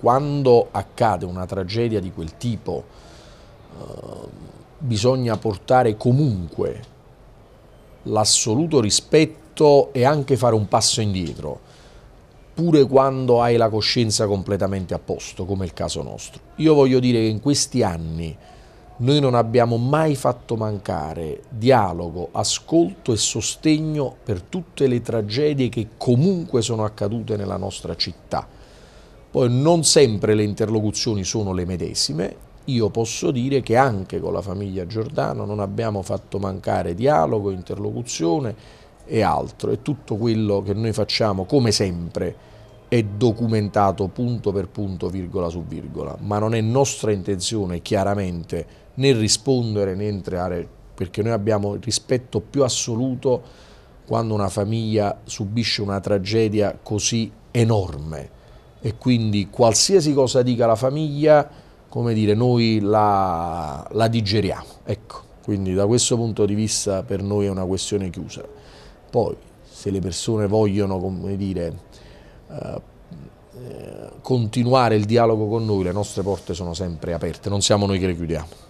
Quando accade una tragedia di quel tipo eh, bisogna portare comunque l'assoluto rispetto e anche fare un passo indietro, pure quando hai la coscienza completamente a posto, come il caso nostro. Io voglio dire che in questi anni noi non abbiamo mai fatto mancare dialogo, ascolto e sostegno per tutte le tragedie che comunque sono accadute nella nostra città. Poi non sempre le interlocuzioni sono le medesime, io posso dire che anche con la famiglia Giordano non abbiamo fatto mancare dialogo, interlocuzione e altro, è tutto quello che noi facciamo come sempre è documentato punto per punto, virgola su virgola, ma non è nostra intenzione chiaramente né rispondere né entrare, perché noi abbiamo il rispetto più assoluto quando una famiglia subisce una tragedia così enorme e quindi qualsiasi cosa dica la famiglia, come dire, noi la, la digeriamo, ecco, quindi da questo punto di vista per noi è una questione chiusa. Poi se le persone vogliono, come dire, continuare il dialogo con noi, le nostre porte sono sempre aperte, non siamo noi che le chiudiamo.